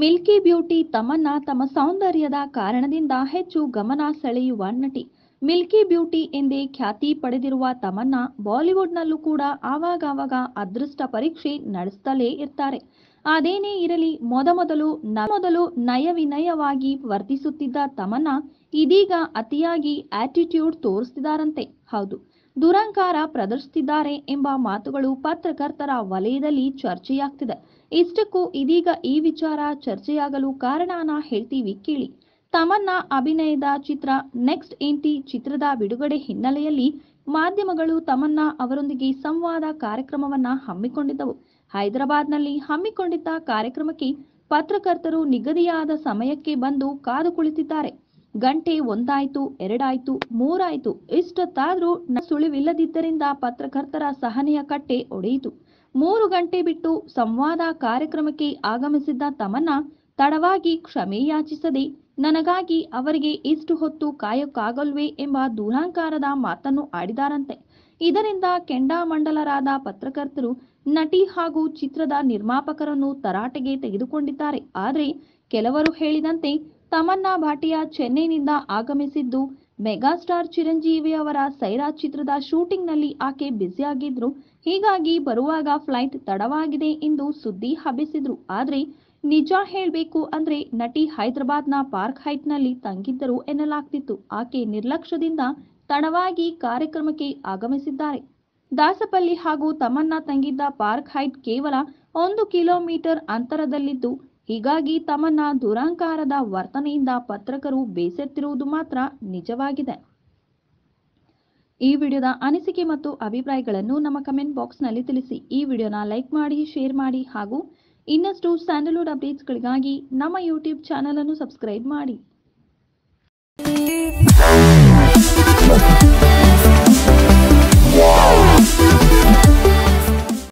Milky beauty ತಮನ್ನ ತಮ್ಮ ಸೌಂದರ್ಯದ ಕಾರಣದಿಂದ ಹೆಚ್ಚು ಗಮನ ಸೆಳೆಯುವ ನಟಿ ಮಿಲ್ಕಿ ಬ್ಯೂಟಿ ಎಂದೇ ಖ್ಯಾತಿ ಪಡೆದಿರುವ ತಮನ್ನ ಬಾಲಿವುಡ್ನಲ್ಲೂ ಕೂಡ ಆವಾಗವಾಗ ಅದೃಷ್ಟ ಪರೀಕ್ಷೆ ನಡೆಸುತ್ತಲೇ ಇರ್ತಾರೆ ಅದೇನೇ ಇರಲಿ ಮೊದಮೊದಲು ಮೊದಲು ನಯವಿನಯವಾಗಿ ವರ್ತಿಸುತ್ತಿದ್ದ ತಮನ್ನ ಇದೀಗ ಅತಿಯಾಗಿ ಆಟಿಟ್ಯೂಡ್ ತೋರಿಸ್ತಿದಾರಂತೆ ಹೌದು ದುರಂಕಾರ ಪ್ರದರ್ಶಿಸಿದ್ದಾರೆ ಎಂಬ ಮಾತುಗಳು ಪತ್ರಕರ್ತರ ವಲಯದಲ್ಲಿ ಚರ್ಚೆಯಾಗ್ತಿದೆ ಇಷ್ಟಕ್ಕೂ ಇದೀಗ ಈ ವಿಚಾರ ಚರ್ಚೆಯಾಗಲು ಕಾರಣನ ಹೇಳ್ತೀವಿ ಕೇಳಿ ತಮನ್ನ ಅಭಿನಯದ ಚಿತ್ರ ನೆಕ್ಸ್ಟ್ ಎಂಟಿ ಚಿತ್ರದ ಬಿಡುಗಡೆ ಹಿನ್ನೆಲೆಯಲ್ಲಿ ಮಾಧ್ಯಮಗಳು ತಮನ್ನ ಅವರೊಂದಿಗೆ ಸಂವಾದ ಕಾರ್ಯಕ್ರಮವನ್ನ ಹಮ್ಮಿಕೊಂಡಿದ್ದವು ಹೈದರಾಬಾದ್ನಲ್ಲಿ ಹಮ್ಮಿಕೊಂಡಿದ್ದ ಕಾರ್ಯಕ್ರಮಕ್ಕೆ ಪತ್ರಕರ್ತರು ನಿಗದಿಯಾದ ಸಮಯಕ್ಕೆ ಬಂದು ಕಾದು ಕುಳಿತಿದ್ದಾರೆ ಗಂಟೆ ಒಂದಾಯ್ತು ಎರಡಾಯ್ತು ಮೂರಾಯ್ತು ಇಷ್ಟತ್ತಾದ್ರೂ ಸುಳಿವಿಲ್ಲದಿದ್ದರಿಂದ ಪತ್ರಕರ್ತರ ಸಹನೆಯ ಕಟ್ಟೆ ಒಡೆಯಿತು ಮೂರು ಗಂಟೆ ಬಿಟ್ಟು ಸಂವಾದ ಕಾರ್ಯಕ್ರಮಕ್ಕೆ ಆಗಮಿಸಿದ್ದ ತಮನ್ನ ತಡವಾಗಿ ಕ್ಷಮೆ ಯಾಚಿಸದೆ ನನಗಾಗಿ ಅವರಿಗೆ ಇಷ್ಟು ಹೊತ್ತು ಕಾಯಕ್ಕಾಗಲ್ವೇ ಎಂಬ ದೂರಾಂಕಾರದ ಮಾತನ್ನು ಆಡಿದಾರಂತೆ ಇದರಿಂದ ಕೆಂಡಾಮಂಡಲರಾದ ಪತ್ರಕರ್ತರು ನಟಿ ಹಾಗೂ ಚಿತ್ರದ ನಿರ್ಮಾಪಕರನ್ನು ತರಾಟೆಗೆ ತೆಗೆದುಕೊಂಡಿದ್ದಾರೆ ಆದರೆ ಕೆಲವರು ಹೇಳಿದಂತೆ ತಮನ್ನಾ ಭಾಟಿಯಾ ಚೆನ್ನೈನಿಂದ ಆಗಮಿಸಿದ್ದು ಮೆಗಾಸ್ಟಾರ್ ಚಿರಂಜೀವಿ ಅವರ ಸೈರಾ ಚಿತ್ರದ ಶೂಟಿಂಗ್ನಲ್ಲಿ ಆಕೆ ಬ್ಯುಸಿಯಾಗಿದ್ರು ಹೀಗಾಗಿ ಬರುವಾಗ ಫ್ಲೈಟ್ ತಡವಾಗಿದೆ ಎಂದು ಸುದ್ದಿ ಹಬ್ಬಿಸಿದ್ರು ಆದರೆ ನಿಜ ಹೇಳಬೇಕು ಅಂದ್ರೆ ನಟಿ ಹೈದರಾಬಾದ್ನ ಪಾರ್ಕ್ ಹೈಟ್ನಲ್ಲಿ ತಂಗಿದ್ದರು ಎನ್ನಲಾಗ್ತಿತ್ತು ಆಕೆ ನಿರ್ಲಕ್ಷ್ಯದಿಂದ ತಡವಾಗಿ ಕಾರ್ಯಕ್ರಮಕ್ಕೆ ಆಗಮಿಸಿದ್ದಾರೆ ದಾಸಪಲ್ಲಿ ಹಾಗೂ ತಮನ್ನ ತಂಗಿದ್ದ ಪಾರ್ಕ್ ಹೈಟ್ ಕೇವಲ ಒಂದು ಕಿಲೋಮೀಟರ್ ಅಂತರದಲ್ಲಿದ್ದು ಹೀಗಾಗಿ ತಮ್ಮನ್ನ ದುರಂಕಾರದ ವರ್ತನೆಯಿಂದ ಪತ್ರಕರು ಬೇಸೆತ್ತಿರುವುದು ಮಾತ್ರ ನಿಜವಾಗಿದೆ ಈ ವಿಡಿಯೋದ ಅನಿಸಿಕೆ ಮತ್ತು ಅಭಿಪ್ರಾಯಗಳನ್ನು ನಮ್ಮ ಕಮೆಂಟ್ ಬಾಕ್ಸ್ನಲ್ಲಿ ತಿಳಿಸಿ ಈ ವಿಡಿಯೋನ ಲೈಕ್ ಮಾಡಿ ಶೇರ್ ಮಾಡಿ ಹಾಗೂ ಇನ್ನಷ್ಟು ಸ್ಯಾಂಡಲ್ವುಡ್ ಅಪ್ಡೇಟ್ಸ್ಗಳಿಗಾಗಿ ನಮ್ಮ ಯೂಟ್ಯೂಬ್ ಚಾನಲ್ ಅನ್ನು ಸಬ್ಸ್ಕ್ರೈಬ್ ಮಾಡಿ